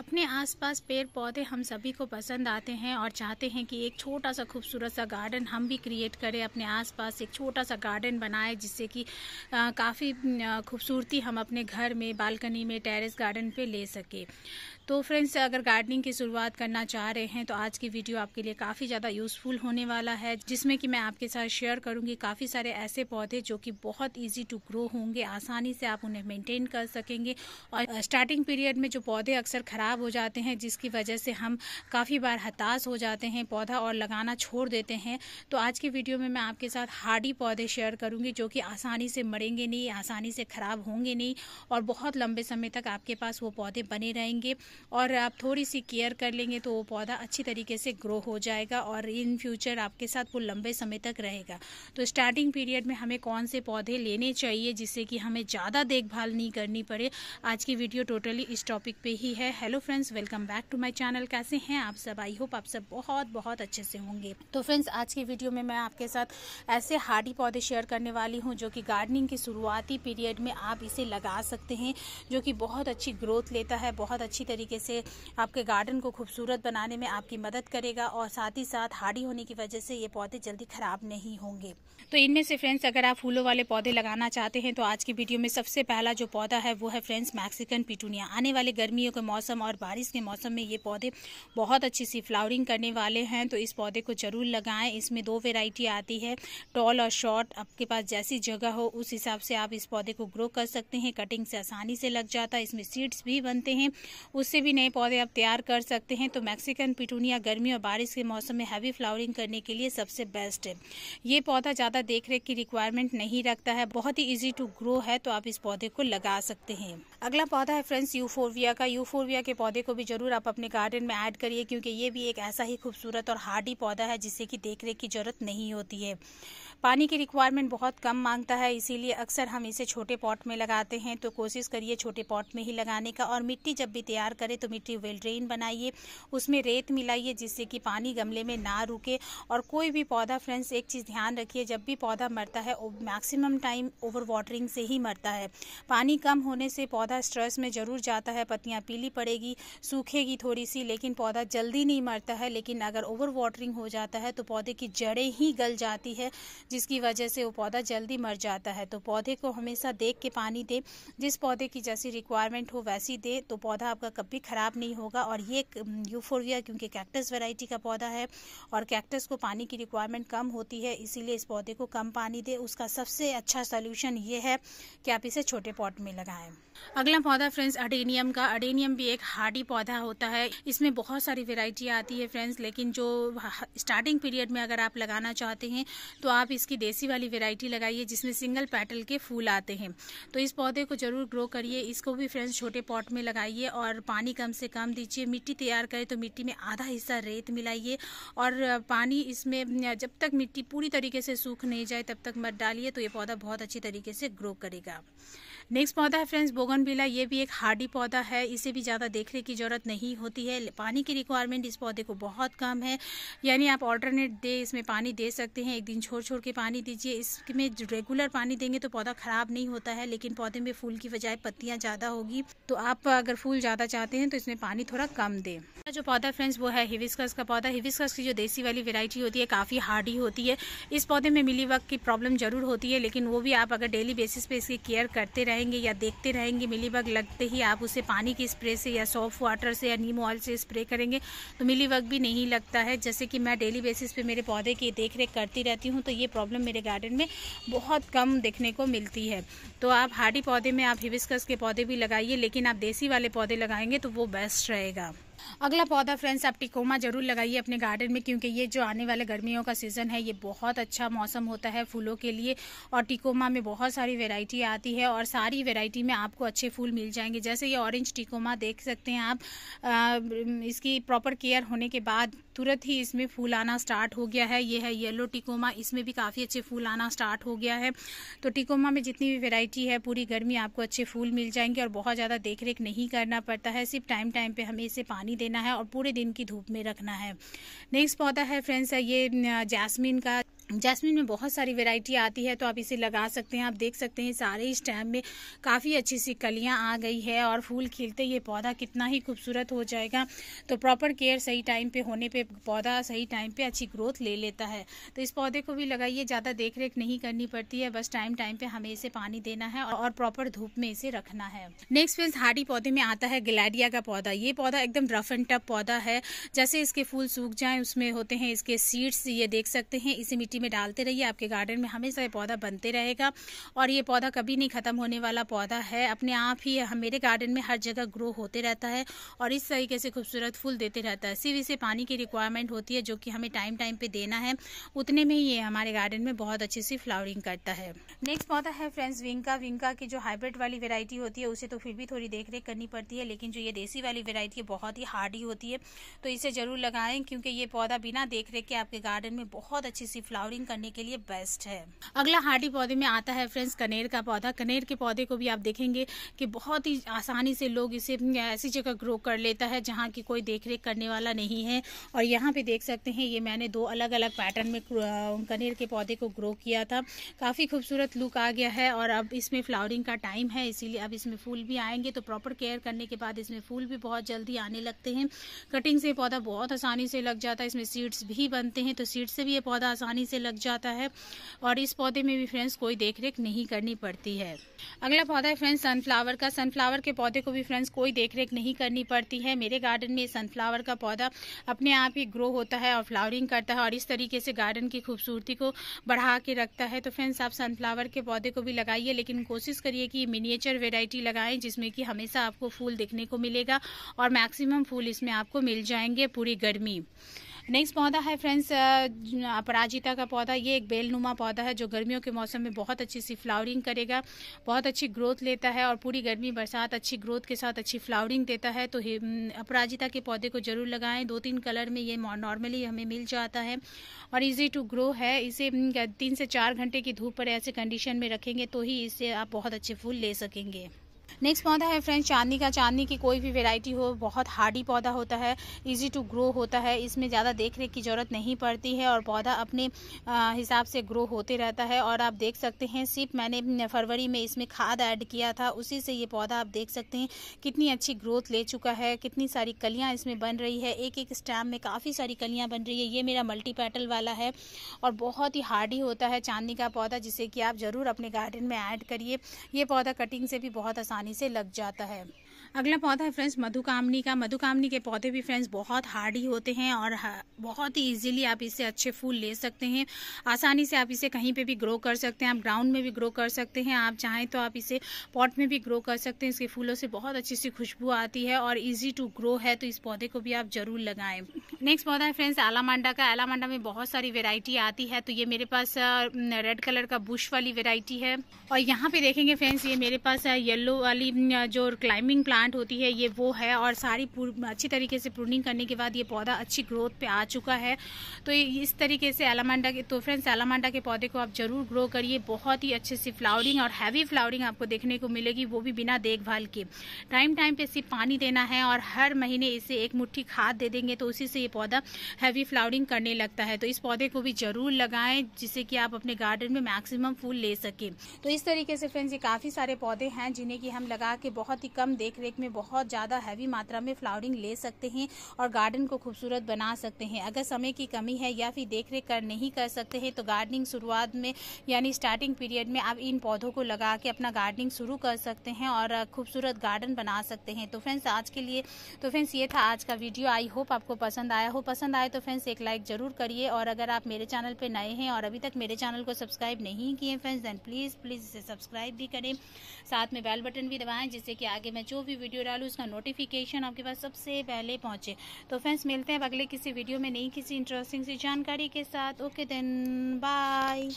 अपने आसपास पेड़ पौधे हम सभी को पसंद आते हैं और चाहते हैं कि एक छोटा सा खूबसूरत सा गार्डन हम भी क्रिएट करें अपने आसपास एक छोटा सा गार्डन बनाए जिससे कि काफ़ी खूबसूरती हम अपने घर में बालकनी में टेरेस गार्डन पे ले सके तो फ्रेंड्स अगर गार्डनिंग की शुरुआत करना चाह रहे हैं तो आज की वीडियो आपके लिए काफ़ी ज़्यादा यूज़फुल होने वाला है जिसमें कि मैं आपके साथ शेयर करूँगी काफ़ी सारे ऐसे पौधे जो कि बहुत ईजी टू ग्रो होंगे आसानी से आप उन्हें मेंटेन कर सकेंगे और स्टार्टिंग पीरियड में जो पौधे अक्सर ख़राब हो जाते हैं जिसकी वजह से हम काफ़ी बार हताश हो जाते हैं पौधा और लगाना छोड़ देते हैं तो आज की वीडियो में मैं आपके साथ हार्डी पौधे शेयर करूँगी जो कि आसानी से मरेंगे नहीं आसानी से ख़राब होंगे नहीं और बहुत लंबे समय तक आपके पास वो पौधे बने रहेंगे और आप थोड़ी सी केयर कर लेंगे तो वो पौधा अच्छी तरीके से ग्रो हो जाएगा और इन फ्यूचर आपके साथ वो लंबे समय तक रहेगा तो स्टार्टिंग पीरियड में हमें कौन से पौधे लेने चाहिए जिससे कि हमें ज़्यादा देखभाल नहीं करनी पड़े आज की वीडियो टोटली इस टॉपिक पे ही है hello friends welcome back to my channel कैसे हैं आप सब आई होप आप सब बहुत बहुत अच्छे से होंगे तो फ्रेंड्स आज की वीडियो में मैं आपके साथ ऐसे हार्डी पौधे शेयर करने वाली हूँ जो कि गार्डनिंग की शुरुआती पीरियड में आप इसे लगा सकते हैं जो कि बहुत अच्छी ग्रोथ लेता है बहुत अच्छी तरीके तरीके से आपके गार्डन को खूबसूरत बनाने में आपकी मदद करेगा और साथ ही साथ हार्डी होने की वजह से ये पौधे जल्दी खराब नहीं होंगे तो इनमें से फ्रेंड्स अगर आप फूलों वाले पौधे लगाना चाहते हैं तो आज की वीडियो में सबसे पहला जो पौधा है वो है फ्रेंड्स मैक्सिकन पिटूनिया आने वाले गर्मियों के मौसम और बारिश के मौसम में ये पौधे बहुत अच्छी सी फ्लावरिंग करने वाले हैं तो इस पौधे को ज़रूर लगाएं इसमें दो वेराइटी आती है टॉल और शॉर्ट आपके पास जैसी जगह हो उस हिसाब से आप इस पौधे को ग्रो कर सकते हैं कटिंग से आसानी से लग जाता है इसमें सीड्स भी बनते हैं उससे से भी नए पौधे आप तैयार कर सकते हैं तो मैक्सिकन पिटूनिया गर्मी और बारिश के मौसम में हैवी फ्लावरिंग करने के लिए सबसे बेस्ट है ये पौधा ज़्यादा देख की रिक्वायरमेंट नहीं रखता है बहुत ही ईजी टू ग्रो है तो आप इस पौधे को लगा सकते हैं अगला पौधा है फ्रेंड्स यूफोरविया का यूफोरविया के पौधे को भी जरूर आप अपने गार्डन में ऐड करिए क्योंकि ये भी एक ऐसा ही खूबसूरत और हार्डी पौधा है जिसे कि देख की जरूरत नहीं होती है पानी की रिक्वायरमेंट बहुत कम मांगता है इसीलिए अक्सर हम इसे छोटे पॉट में लगाते हैं तो कोशिश करिए छोटे पॉट में ही लगाने का और मिट्टी जब भी तैयार कर करें तो मिट्टी वेल ड्रेन बनाइए उसमें रेत मिलाइए जिससे कि पानी गमले में ना रुके और कोई भी पौधा फ्रेंड्स एक चीज़ ध्यान रखिए जब भी पौधा मरता है मैक्सिमम टाइम ओवर वाटरिंग से ही मरता है पानी कम होने से पौधा स्ट्रेस में ज़रूर जाता है पत्तियाँ पीली पड़ेगी सूखेगी थोड़ी सी लेकिन पौधा जल्दी नहीं मरता है लेकिन अगर ओवर वाटरिंग हो जाता है तो पौधे की जड़ें ही गल जाती है जिसकी वजह से वो पौधा जल्दी मर जाता है तो पौधे को हमेशा देख के पानी दें जिस पौधे की जैसी रिक्वायरमेंट हो वैसी दें तो पौधा आपका कभी भी ख़राब नहीं होगा और ये यूफोरिया क्योंकि कैक्टस वैरायटी का पौधा है और कैक्टस को पानी की रिक्वायरमेंट कम होती है इसीलिए इस पौधे को कम पानी दे उसका सबसे अच्छा सोल्यूशन ये है कि आप इसे छोटे पॉट में लगाएं अगला पौधा फ्रेंड्स अडेनियम का अडेनियम भी एक हार्डी पौधा होता है इसमें बहुत सारी वेराइटी आती है फ्रेंड्स लेकिन जो स्टार्टिंग पीरियड में अगर आप लगाना चाहते हैं तो आप इसकी देसी वाली वेराइटी लगाइए जिसमें सिंगल पैटल के फूल आते हैं तो इस पौधे को जरूर ग्रो करिए इसको भी फ्रेंड्स छोटे पॉट में लगाइए और पानी पानी कम से कम दीजिए मिट्टी तैयार करें तो मिट्टी में आधा हिस्सा रेत मिलाइए और पानी इसमें जब तक मिट्टी पूरी तरीके से सूख नहीं जाए तब तक मत डालिए तो ये पौधा बहुत अच्छी तरीके से ग्रो करेगा नेक्स्ट पौधा है फ्रेंड्स बोगन बिला ये भी एक हार्डी पौधा है इसे भी ज़्यादा देखने की ज़रूरत नहीं होती है पानी की रिक्वायरमेंट इस पौधे को बहुत कम है यानी आप ऑल्टरनेट डे इसमें पानी दे सकते हैं एक दिन छोड़ छोड़ के पानी दीजिए इसमें रेगुलर पानी देंगे तो पौधा ख़राब नहीं होता है लेकिन पौधे में फूल की बजाय पत्तियाँ ज़्यादा होगी तो आप अगर फूल ज़्यादा चाहते हैं तो इसमें पानी थोड़ा कम दें जो पौधा फ्रेंड्स वो है हिविस्कस का पौधा हिविस्कस की जो देसी वाली वेराइटी होती है काफ़ी हार्डी होती है इस पौधे में मिली की प्रॉब्लम ज़रूर होती है लेकिन वो भी आप अगर डेली बेसिस पे इसकी केयर करते रहें रहेंगे या देखते रहेंगे मिलीबग लगते ही आप उसे पानी के स्प्रे से या सॉफ्ट वाटर से या नीम ऑयल से स्प्रे करेंगे तो मिलीबग भी नहीं लगता है जैसे कि मैं डेली बेसिस पे मेरे पौधे की देख रेख करती रहती हूँ तो ये प्रॉब्लम मेरे गार्डन में बहुत कम देखने को मिलती है तो आप हार्डी पौधे में आप हिबिस्कस के पौधे भी लगाइए लेकिन आप देसी वाले पौधे लगाएंगे तो वो बेस्ट रहेगा अगला पौधा फ्रेंड्स आप टिकोमा जरूर लगाइए अपने गार्डन में क्योंकि ये जो आने वाले गर्मियों का सीज़न है ये बहुत अच्छा मौसम होता है फूलों के लिए और टिकोमा में बहुत सारी वेरायटी आती है और सारी वेरायटी में आपको अच्छे फूल मिल जाएंगे जैसे ये ऑरेंज टिकोमा देख सकते हैं आप इसकी प्रॉपर केयर होने के बाद तुरंत ही इसमें फूल आना स्टार्ट हो गया है ये है येलो टिकोमा इसमें भी काफ़ी अच्छे फूल आना स्टार्ट हो गया है तो टिकोमा में जितनी भी वेराइटी है पूरी गर्मी आपको अच्छे फूल मिल जाएंगे और बहुत ज़्यादा देख नहीं करना पड़ता है सिर्फ टाइम टाइम पर हमें इसे पानी पानी देना है और पूरे दिन की धूप में रखना है नेक्स्ट पौधा है फ्रेंड्स ये जैस्मिन का जैस्मिन में बहुत सारी वैरायटी आती है तो आप इसे लगा सकते हैं आप देख सकते हैं सारे स्टैम में काफ़ी अच्छी सी कलियां आ गई है और फूल खिलते ये पौधा कितना ही खूबसूरत हो जाएगा तो प्रॉपर केयर सही टाइम पे होने पे पौधा सही टाइम पे अच्छी ग्रोथ ले लेता है तो इस पौधे को भी लगाइए ज़्यादा देख रेख नहीं करनी पड़ती है बस टाइम टाइम पर हमें इसे पानी देना है और प्रॉपर धूप में इसे रखना है नेक्स्ट फेज हार्डी पौधे में आता है गिलाडिया का पौधा ये पौधा एकदम रफ एंड टफ पौधा है जैसे इसके फूल सूख जाएँ उसमें होते हैं इसके सीड्स ये देख सकते हैं इसे मिट्टी मिट्टी में डालते रहिए आपके गार्डन में हमेशा ये पौधा बनते रहेगा और ये पौधा कभी नहीं ख़त्म होने वाला पौधा है अपने आप ही मेरे गार्डन में हर जगह ग्रो होते रहता है और इस तरीके से खूबसूरत फूल देते रहता है सिर्फ इसे पानी की रिक्वायरमेंट होती है जो कि हमें टाइम टाइम पर देना है उतने में ये हमारे गार्डन में बहुत अच्छी से फ्लावरिंग करता है नेक्स्ट पौधा है फ्रेंड्स विंका विंका की जो हाइब्रिड वाली वेरायटी होती है उसे तो फिर भी थोड़ी देख रेख करनी पड़ती है लेकिन जो ये देसी वाली वेरायटी है बहुत ही हार्डी होती है तो इसे ज़रूर लगाएं क्योंकि ये पौधा बिना देख रेख के आपके गार्डन में बहुत अच्छी सी फ्लावर फ्लावरिंग करने के लिए बेस्ट है अगला हार्डी पौधे में आता है फ्रेंड्स कनेर का पौधा कनेर के पौधे को भी आप देखेंगे कि बहुत ही आसानी से लोग इसे ऐसी जगह ग्रो कर लेता है जहाँ की कोई देख करने वाला नहीं है और यहाँ पे देख सकते हैं ये मैंने दो अलग अलग पैटर्न में कनेर के पौधे को ग्रो किया था काफ़ी खूबसूरत लुक आ गया है और अब इसमें फ्लावरिंग का टाइम है इसीलिए अब इसमें फूल भी आएंगे तो प्रॉपर केयर करने के बाद इसमें फूल भी बहुत जल्दी आने लगते हैं कटिंग से पौधा बहुत आसानी से लग जाता है इसमें सीड्स भी बनते हैं तो सीड्स से भी ये पौधा आसानी से से लग जाता है और इस पौधे में भी फ्रेंड्स कोई देख रेख नहीं करनी पड़ती है अगला पौधा है फ्रेंड्स सनफ्लावर का सनफ्लावर के पौधे को भी फ्रेंड्स कोई देख रेख नहीं करनी पड़ती है मेरे गार्डन में सनफ्लावर का पौधा अपने आप ही ग्रो होता है और फ्लावरिंग करता है और इस तरीके से गार्डन की खूबसूरती को बढ़ा के रखता है तो फ्रेंड्स आप सनफ्लावर के पौधे को भी लगाइए लेकिन कोशिश करिए कि मिनिएचर वेराइटी लगाएं जिसमें कि हमेशा आपको फूल देखने को मिलेगा और मैक्सिमम फूल इसमें आपको मिल जाएंगे पूरी गर्मी नेक्स्ट पौधा है फ्रेंड्स अपराजिता का पौधा ये एक बेलनुमा पौधा है जो गर्मियों के मौसम में बहुत अच्छी सी फ्लावरिंग करेगा बहुत अच्छी ग्रोथ लेता है और पूरी गर्मी बरसात अच्छी ग्रोथ के साथ अच्छी फ्लावरिंग देता है तो अपराजिता के पौधे को जरूर लगाएं दो तीन कलर में ये नॉर्मली हमें मिल जाता है और इजी टू ग्रो है इसे तीन से चार घंटे की धूप पर ऐसे कंडीशन में रखेंगे तो ही इससे आप बहुत अच्छे फूल ले सकेंगे नेक्स्ट पौधा है फ्रेंड्स चांदनी का चांदनी की कोई भी वेराइटी हो बहुत हार्डी पौधा होता है ईजी टू ग्रो होता है इसमें ज़्यादा देख रेख की ज़रूरत नहीं पड़ती है और पौधा अपने हिसाब से ग्रो होते रहता है और आप देख सकते हैं सिर्फ मैंने फरवरी में इसमें खाद ऐड किया था उसी से ये पौधा आप देख सकते हैं कितनी अच्छी ग्रोथ ले चुका है कितनी सारी कलियाँ इसमें बन रही है एक एक स्टैम में काफ़ी सारी कलियाँ बन रही है ये मेरा मल्टी पैटल वाला है और बहुत ही हार्डी होता है चांदनी का पौधा जिसे कि आप ज़रूर अपने गार्डन में ऐड करिए ये पौधा कटिंग से भी बहुत आसानी आसानी से लग जाता है अगला पौधा है फ्रेंड्स मधुकामनी का मधुकामनी के पौधे भी फ्रेंड्स बहुत हार्डी होते हैं और बहुत ही इजीली आप इससे अच्छे फूल ले सकते हैं आसानी से आप इसे कहीं पे भी ग्रो कर सकते हैं आप ग्राउंड में भी ग्रो कर सकते हैं आप चाहें तो आप इसे पॉट में भी ग्रो कर सकते हैं इसके फूलों से बहुत अच्छी सी खुशबू आती है और ईजी टू ग्रो है तो इस पौधे को भी आप जरूर लगाएं नेक्स्ट पौधा है फ्रेंड्स आलामांडा का आलामांडा में बहुत सारी वेराइटी आती है तो ये मेरे पास रेड कलर का बुश वाली वेराइटी है और यहाँ पे देखेंगे फ्रेंड्स ये मेरे पास येल्लो वाली जो क्लाइंबिंग प्लांट प्लांट होती है ये वो है और सारी अच्छी तरीके से प्रूनिंग करने के बाद ये पौधा अच्छी ग्रोथ पे आ चुका है तो इस तरीके से एलामांडा के तो फ्रेंड्स एलामांडा के पौधे को आप जरूर ग्रो करिए बहुत ही अच्छे से फ्लावरिंग और हैवी फ्लावरिंग आपको देखने को मिलेगी वो भी बिना देखभाल के टाइम टाइम पे सिर्फ पानी देना है और हर महीने इसे एक मुट्ठी खाद दे देंगे तो उसी से ये पौधा हैवी फ्लावरिंग करने लगता है तो इस पौधे को भी जरूर लगाएं जिससे कि आप अपने गार्डन में मैक्सिमम फूल ले सकें तो इस तरीके से फ्रेंड्स ये काफी सारे पौधे हैं जिन्हें कि हम लगा के बहुत ही कम देख रहे वेक में बहुत ज़्यादा हैवी मात्रा में फ्लावरिंग ले सकते हैं और गार्डन को खूबसूरत बना सकते हैं अगर समय की कमी है या फिर देख रेख कर नहीं कर सकते हैं तो गार्डनिंग शुरुआत में यानी स्टार्टिंग पीरियड में आप इन पौधों को लगा के अपना गार्डनिंग शुरू कर सकते हैं और खूबसूरत गार्डन बना सकते हैं तो फ्रेंड्स आज के लिए तो फ्रेंड्स ये था आज का वीडियो आई होप आपको पसंद आया हो पसंद आए तो फ्रेंड्स एक लाइक ज़रूर करिए और अगर आप मेरे चैनल पर नए हैं और अभी तक मेरे चैनल को सब्सक्राइब नहीं किए फ्रेंड्स देन प्लीज़ प्लीज़ इसे सब्सक्राइब भी करें साथ में बेल बटन भी दबाएं जिससे कि आगे मैं जो भी भी वीडियो डालूँ उसका नोटिफिकेशन आपके पास सबसे पहले पहुँचे तो फ्रेंड्स मिलते हैं अगले किसी वीडियो में नई किसी इंटरेस्टिंग सी जानकारी के साथ ओके देन बाय